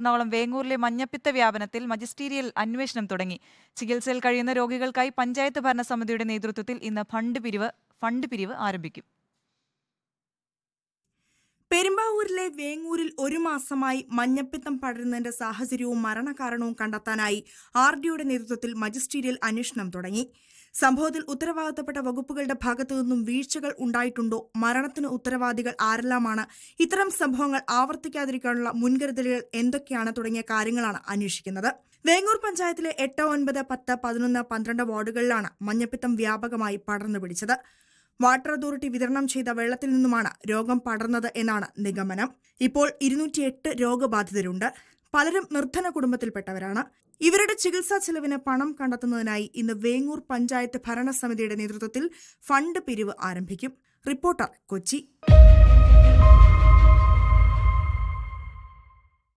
Ernakulam വേങ്ങൂരിലെ മഞ്ഞപ്പിത്ത വ്യാപനത്തിൽ magisterial അന്വേഷണം തുടങ്ങി ചികിത്സയിൽ കഴിയുന്ന രോഗികൾക്കായി പഞ്ചായത്ത് ഭരണസമിതിയുടെ നേതൃത്വത്തിൽ ഇന്ന് ഫണ്ട് പിരിവ് ഫണ്ട് പിരിവ് ആരംഭിക്കും കണ്ണൂരിലെ വേങ്ങൂരിൽ ഒരു മാസമായി മഞ്ഞപ്പിത്തം പടരുന്നതിന്റെ സാഹചര്യവും മരണകാരണവും കണ്ടെത്താനായി ആർ ഡിയുടെ നേതൃത്വത്തിൽ മജിസ്റ്റീരിയൽ അന്വേഷണം തുടങ്ങി സംഭവത്തിൽ ഉത്തരവാദിത്തപ്പെട്ട വകുപ്പുകളുടെ ഭാഗത്തു നിന്നും വീഴ്ചകൾ ഉണ്ടായിട്ടുണ്ടോ മരണത്തിന് ഉത്തരവാദികൾ ആരെല്ലാമാണ് ഇത്തരം സംഭവങ്ങൾ ആവർത്തിക്കാതിരിക്കാനുള്ള മുൻകരുതലുകൾ എന്തൊക്കെയാണ് തുടങ്ങിയ കാര്യങ്ങളാണ് അന്വേഷിക്കുന്നത് വേങ്ങൂർ പഞ്ചായത്തിലെ എട്ട് ഒൻപത് പത്ത് പതിനൊന്ന് പന്ത്രണ്ട് വാർഡുകളിലാണ് മഞ്ഞപ്പിത്തം വ്യാപകമായി പടർന്നു പിടിച്ചത് വാട്ടർ അതോറിറ്റി വിതരണം ചെയ്ത വെള്ളത്തിൽ നിന്നുമാണ് രോഗം പടർന്നത് എന്നാണ് നിഗമനം ഇപ്പോൾ ഇരുന്നൂറ്റിയെട്ട് രോഗബാധിതരുണ്ട് പലരും നിർധന കുടുംബത്തിൽപ്പെട്ടവരാണ് ഇവരുടെ ചികിത്സാ ചെലവിന് പണം കണ്ടെത്തുന്നതിനായി ഇന്ന് വേങ്ങൂർ പഞ്ചായത്ത് ഭരണസമിതിയുടെ നേതൃത്വത്തിൽ ഫണ്ട് പിരിവ് ആരംഭിക്കും റിപ്പോർട്ടർ കൊച്ചി